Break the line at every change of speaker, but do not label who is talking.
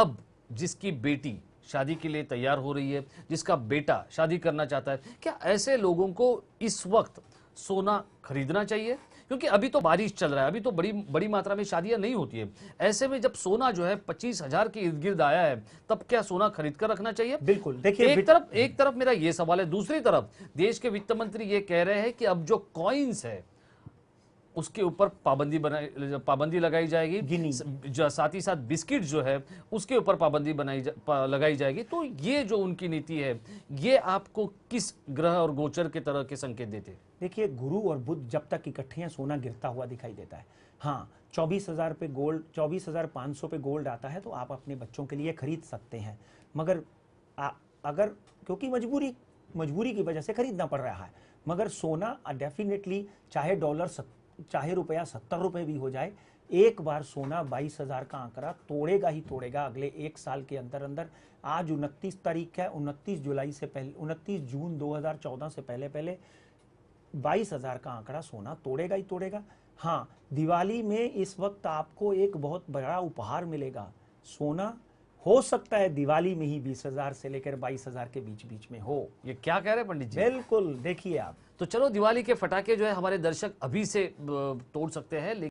अब जिसकी बेटी शादी के लिए तैयार हो रही है जिसका बेटा शादी करना चाहता है क्या ऐसे लोगों को इस वक्त सोना खरीदना चाहिए क्योंकि अभी तो बारिश चल रहा है अभी तो बड़ी बड़ी मात्रा में शादियां नहीं होती है ऐसे में जब सोना जो है पच्चीस हजार के इर्द गिर्द आया है तब क्या सोना खरीद कर रखना चाहिए बिल्कुल देखिए एक तरफ एक तरफ मेरा ये सवाल है दूसरी तरफ देश के वित्त मंत्री ये कह रहे हैं कि अब जो कॉइन्स है उसके ऊपर पाबंदी बनाई पाबंदी लगाई जाएगी साथ ही साथ बिस्किट जो है उसके ऊपर पाबंदी बनाई जा, पा, लगाई जाएगी तो ये जो उनकी नीति है ये आपको किस ग्रह और गोचर के तरह के संकेत देते हैं
देखिए गुरु और बुद्ध जब तक इकट्ठे हैं सोना गिरता हुआ दिखाई देता है हाँ चौबीस हज़ार पे गोल्ड चौबीस हज़ार पाँच सौ पे गोल्ड आता है तो आप अपने बच्चों के लिए खरीद सकते हैं मगर आ, अगर क्योंकि मजबूरी मजबूरी की वजह से खरीदना पड़ रहा है मगर सोना डेफिनेटली चाहे डॉलर सत्तर चाहे रुपया सत्तर रुपये भी हो जाए एक बार सोना बाईस हजार का आंकड़ा तोड़ेगा ही तोड़ेगा अगले एक साल के अंदर अंदर आज उनतीस तारीख है उनतीस जुलाई से पहले उनतीस जून 2014 से पहले पहले बाईस हजार का आंकड़ा सोना तोड़ेगा ही तोड़ेगा हाँ दिवाली में इस वक्त आपको एक बहुत बड़ा उपहार मिलेगा सोना हो सकता है दिवाली में ही बीस हजार से लेकर बाईस हजार के बीच बीच में हो ये क्या कह रहे
हैं पंडित जी बिल्कुल देखिए आप तो चलो दिवाली के फटाके जो है हमारे दर्शक अभी से तोड़ सकते हैं